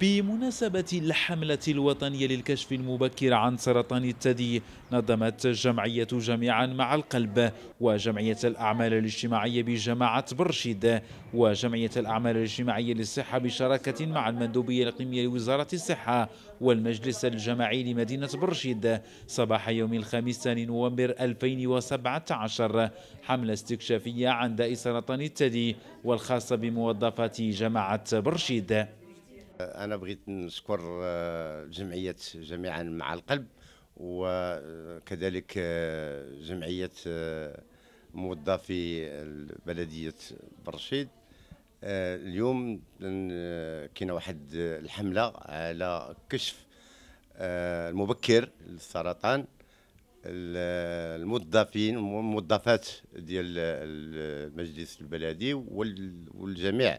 بمناسبة الحملة الوطنية للكشف المبكر عن سرطان الثدي نظمت جمعية جميعا مع القلب وجمعية الأعمال الاجتماعية بجماعة برشيد وجمعية الأعمال الاجتماعية للصحة بشراكة مع المندوبية الإقليمية لوزارة الصحة والمجلس الجماعي لمدينة برشيد صباح يوم الخامس ثاني نوفمبر 2017 حملة استكشافية عن داء سرطان الثدي والخاصة بموظفات جماعة برشيد انا بغيت نشكر آه، جمعيه جميعا مع القلب وكذلك آه، جمعيه آه، موظفي بلديه برشيد اليوم كاينه واحد الحمله على كشف المبكر للسرطان الموظفين والموظفات ديال المجلس البلدي والجميع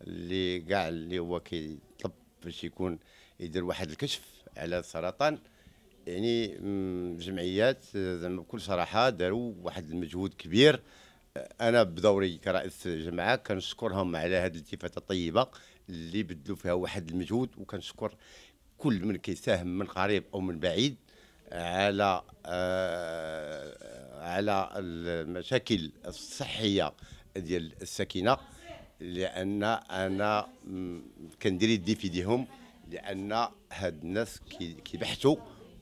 اللي كاع اللي هو كيطلب باش يكون يدير واحد الكشف على السرطان يعني جمعيات آه، زعما بكل صراحه داروا واحد المجهود كبير آه، انا بدوري كرئيس جمعه كنشكرهم على هذه الالتفاته الطيبه اللي بدلوا فيها واحد المجهود وكنشكر كل من كيساهم من قريب او من بعيد على آه على المشاكل الصحيه ديال الساكنه لان انا كندير يدي في ديهم لان هاد الناس كيبحثوا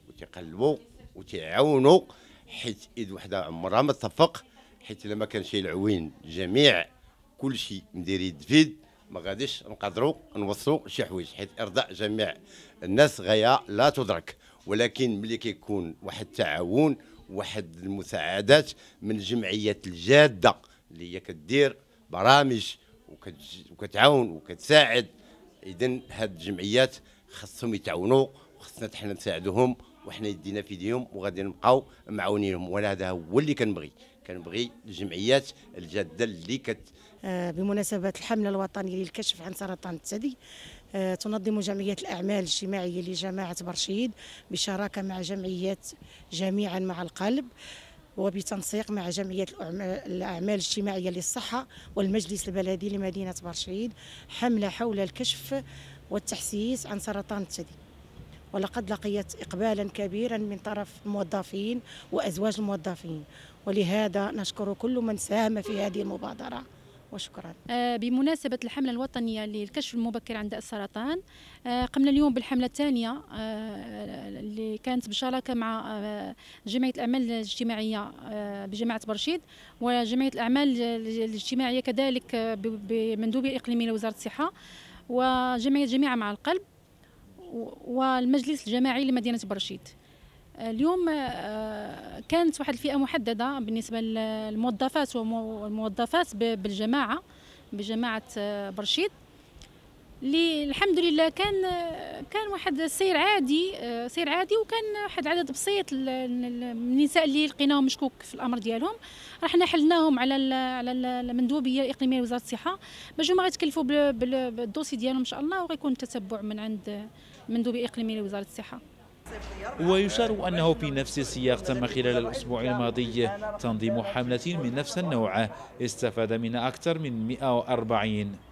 وتيقلبوا وتيعاونوا حيت ايد وحده عمرها ما تصفق حيت الا ما كانش العوين جميع كل شيء مدير يد فيد ما غاديش نقدروا نوصلوا شي حوايج حيت ارضاء جميع الناس غايه لا تدرك ولكن ملي كيكون واحد التعاون واحد المساعدات من الجمعيات الجاده اللي هي كدير برامج وكتعاون وكتساعد اذا هاد الجمعيات خاصهم يتعاونوا وخصنا حنا نساعدوهم وحنا يدينا في يديهم وغادي نبقاو معاونينهم ولا هذا هو اللي كنبغي كنبغي الجمعيات الجاده اللي كت آه، بمناسبه الحمله الوطنيه للكشف عن سرطان الثدي آه، تنظم جمعية الأعمال الاجتماعية لجماعة برشيد بشراكة مع جمعيات جميعا مع القلب وبتنسيق مع جمعية الأعمال الاجتماعية للصحة والمجلس البلدي لمدينة برشيد حملة حول الكشف والتحسيس عن سرطان الثدي ولقد لقيت إقبالا كبيرا من طرف الموظفين وأزواج الموظفين ولهذا نشكر كل من ساهم في هذه المبادرة وشكرا آه، بمناسبة الحملة الوطنية للكشف المبكر عند السرطان آه، قمنا اليوم بالحملة الثانية آه، كانت بشراكه مع آه، جمعيه الاعمال الاجتماعيه آه، بجامعه برشيد وجمعيه الاعمال الاجتماعيه كذلك آه، بمندوبيه الاقليميه لوزاره الصحه وجمعيه جميعا مع القلب والمجلس الجماعي لمدينه برشيد اليوم كانت واحد الفئه محدده بالنسبه للموظفات والموظفات بالجماعه بجماعه برشيد اللي الحمد لله كان كان واحد سير عادي آه، سير عادي وكان واحد عدد بسيط من النساء اللي لقيناهم مشكوك في الامر ديالهم رحنا حلناهم على على المندوبيه الاقليميه لوزاره الصحه باش هما غيتكلفوا بالدوسي ديالهم ان شاء الله وغيكون التتبع من عند المندوبيه الاقليميه لوزاره الصحه ويشار أنه في نفس السياق تم خلال الأسبوع الماضي تنظيم حملة من نفس النوع استفاد منها أكثر من 140